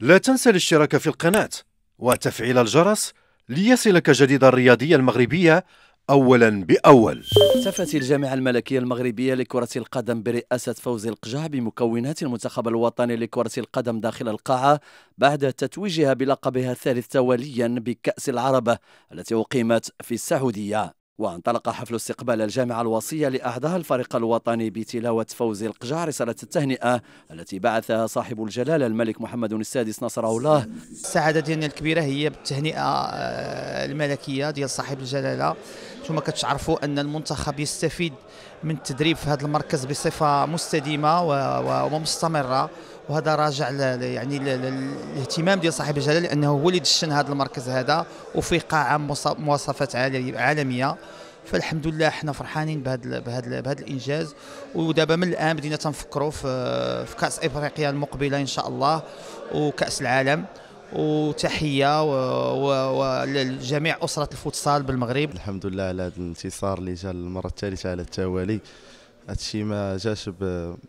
لا تنسى الاشتراك في القناة وتفعيل الجرس ليصلك جديد الرياضية المغربية أولا بأول تفت الجامعة الملكية المغربية لكرة القدم برئاسة فوزي القجع بمكونات المنتخب الوطني لكرة القدم داخل القاعة بعد تتويجها بلقبها الثالث تواليا بكأس العرب التي أقيمت في السعودية وانطلق حفل استقبال الجامعة الوصية لأعضاء الفريق الوطني بتلاوة فوز القجع رسالة التهنئة التي بعثها صاحب الجلالة الملك محمد السادس نصره الله السعادة ديالنا الكبيرة هي بالتهنئة آه، الملكية ديال صاحب الجلالة ثم كتعرفوا أن المنتخب يستفيد من التدريب في هذا المركز بصفة مستديمة ومستمرة وهذا راجع يعني الاهتمام ديال صاحب الجلاله لانه هو اللي دشن هذا المركز هذا وفي قاعه مواصفات عالميه فالحمد لله حنا فرحانين بهذا بهذا بهذا الانجاز ودابا من الان بدينا تنفكروا في في كاس افريقيا المقبله ان شاء الله وكاس العالم وتحيه ولجميع اسره الفوتسال بالمغرب الحمد لله على هذا الانتصار اللي جا للمره الثالثه على التوالي هادشي ما جاش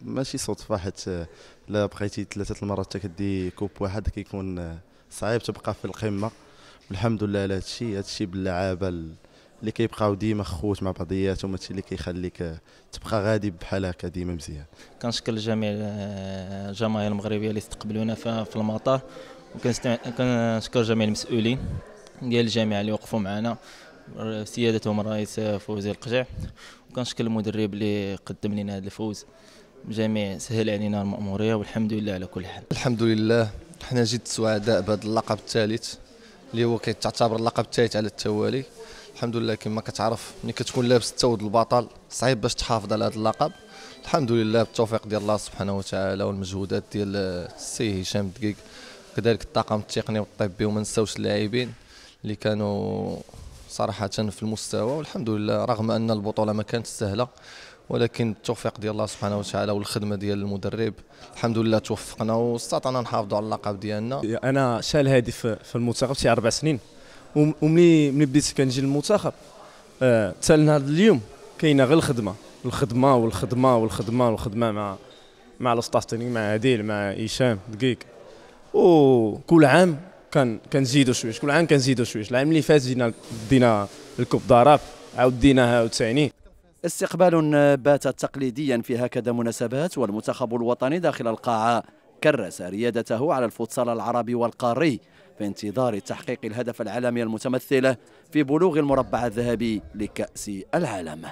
ماشي صدفه حيت آه، لا بقيتي ثلاثه المرات حتى كدي كوب واحد كيكون آه، صعيب تبقى في القمه والحمد لله على هادشي هادشي باللعابه اللي كيبقاو ديما خوت مع بعضياتهم هادشي اللي كيخليك آه، تبقى غادي بحال هكا ديما مزيان كنشكر جميع الجماهير المغربيه اللي استقبلونا في المطار وكنشكر جميع المسؤولين ديال الجامعه اللي وقفوا معنا سيادتهم الرئيس فوز القجع وكنشكر المدرب اللي قدم لنا هذا الفوز جميع سهل علينا المأمورية والحمد لله على كل حال الحمد لله حنا جد سعداء بهذا اللقب الثالث اللي هو كيتعتبر اللقب الثالث على التوالي الحمد لله كما كتعرف ملي كتكون لابس التود البطل صعيب باش تحافظ على هذا اللقب الحمد لله بالتوفيق ديال الله سبحانه وتعالى والمجهودات ديال السي هشام دقيق كذلك الطاقم التقني والطبي وما نساوش اللاعبين اللي كانوا صراحه في المستوى والحمد لله رغم ان البطوله ما كانت سهله ولكن التوفيق ديال الله سبحانه وتعالى والخدمه ديال المدرب الحمد لله توفقنا واستطعنا نحافظوا على اللقب ديالنا انا شال هادي في المنتخب شي اربع سنين وملي ملي بديت كنجي للمنتخب حتى آه اليوم كاينه غير الخدمه الخدمه والخدمه والخدمه والخدمه مع مع الاسطاف مع عادل مع هشام دقيق وكل عام كان كنزيدوا شويه كل عام كنزيدوا شويه العام اللي فات زدنا دينا الكوب ضرب عاود ديناها عاوتاني استقبال بات تقليديا في هكذا مناسبات والمنتخب الوطني داخل القاعه كرس ريادته على الفوتسال العربي والقاري في انتظار تحقيق الهدف العالمي المتمثل في بلوغ المربع الذهبي لكأس العالم.